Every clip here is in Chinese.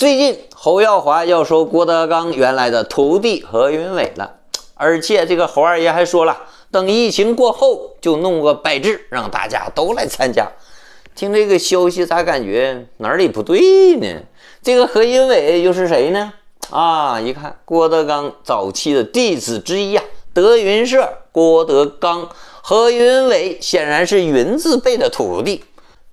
最近侯耀华要收郭德纲原来的徒弟何云伟了，而且这个侯二爷还说了，等疫情过后就弄个摆制，让大家都来参加。听这个消息，咋感觉哪里不对呢？这个何云伟又是谁呢？啊，一看郭德纲早期的弟子之一呀，德云社郭德纲何云伟显然是云字辈的徒弟。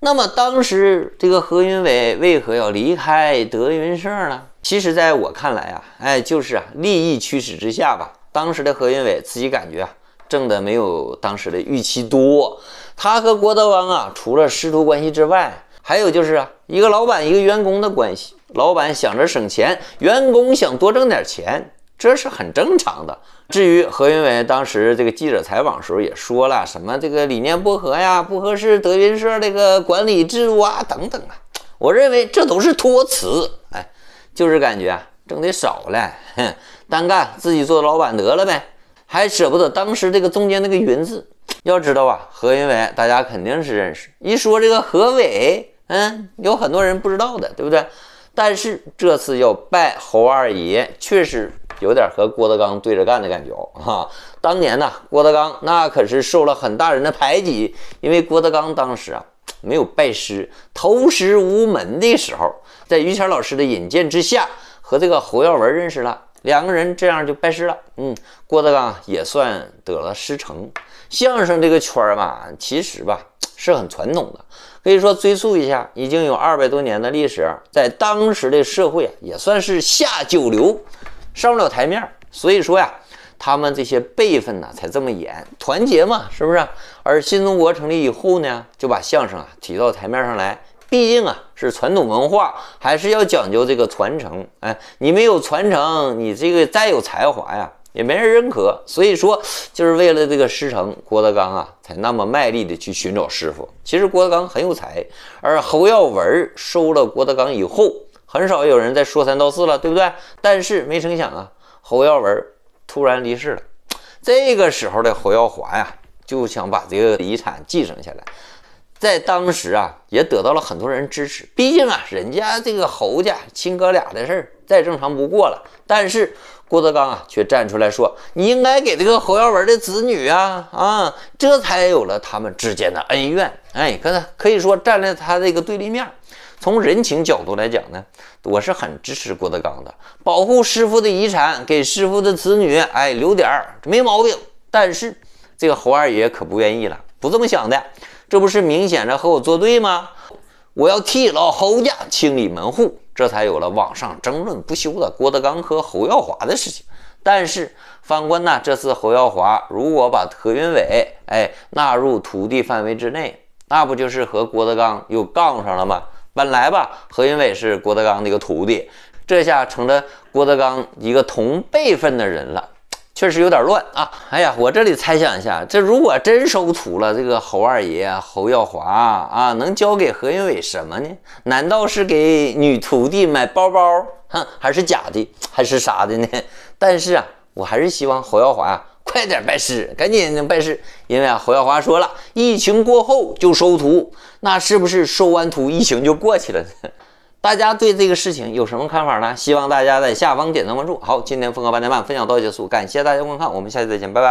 那么当时这个何云伟为何要离开德云社呢？其实，在我看来啊，哎，就是啊，利益驱使之下吧。当时的何云伟自己感觉啊，挣的没有当时的预期多。他和郭德纲啊，除了师徒关系之外，还有就是啊，一个老板一个员工的关系。老板想着省钱，员工想多挣点钱。这是很正常的。至于何云伟当时这个记者采访时候也说了什么这个理念不合呀，不合适德云社这个管理制度啊等等啊，我认为这都是托词。哎，就是感觉挣得少了，哼，单干自己做老板得了呗，还舍不得当时这个中间那个“云”字。要知道啊，何云伟大家肯定是认识，一说这个何伟，嗯，有很多人不知道的，对不对？但是这次要拜侯二爷，确实。有点和郭德纲对着干的感觉啊！当年呢，郭德纲那可是受了很大人的排挤，因为郭德纲当时啊没有拜师，投师无门的时候，在于谦老师的引荐之下，和这个侯耀文认识了，两个人这样就拜师了。嗯，郭德纲也算得了师承。相声这个圈儿吧，其实吧是很传统的，可以说追溯一下，已经有二百多年的历史，在当时的社会也算是下九流。上不了台面，所以说呀，他们这些辈分呢才这么严，团结嘛，是不是？而新中国成立以后呢，就把相声啊提到台面上来，毕竟啊是传统文化，还是要讲究这个传承。哎，你没有传承，你这个再有才华呀，也没人认可。所以说，就是为了这个师承，郭德纲啊才那么卖力的去寻找师傅。其实郭德纲很有才，而侯耀文收了郭德纲以后。很少有人在说三道四了，对不对？但是没成想啊，侯耀文突然离世了。这个时候的侯耀华呀，就想把这个遗产继承下来。在当时啊，也得到了很多人支持。毕竟啊，人家这个侯家亲哥俩的事儿再正常不过了。但是郭德纲啊，却站出来说：“你应该给这个侯耀文的子女啊，啊，这才有了他们之间的恩怨。”哎，可可以说站在他这个对立面。从人情角度来讲呢，我是很支持郭德纲的，保护师傅的遗产，给师傅的子女，哎，留点儿，没毛病。但是这个侯二爷可不愿意了，不这么想的，这不是明显的和我作对吗？我要替老侯家清理门户，这才有了网上争论不休的郭德纲和侯耀华的事情。但是反观呢，这次侯耀华如果把何云伟，哎，纳入徒弟范围之内，那不就是和郭德纲又杠上了吗？本来吧，何云伟是郭德纲的一个徒弟，这下成了郭德纲一个同辈分的人了，确实有点乱啊！哎呀，我这里猜想一下，这如果真收徒了，这个侯二爷侯耀华啊，能教给何云伟什么呢？难道是给女徒弟买包包？哼，还是假的，还是啥的呢？但是啊，我还是希望侯耀华。快点拜师，赶紧拜师，因为啊，侯耀华说了，疫情过后就收徒，那是不是收完徒，疫情就过去了呢？大家对这个事情有什么看法呢？希望大家在下方点赞关注。好，今天风格半点半分享到结束，感谢大家观看，我们下期再见，拜拜。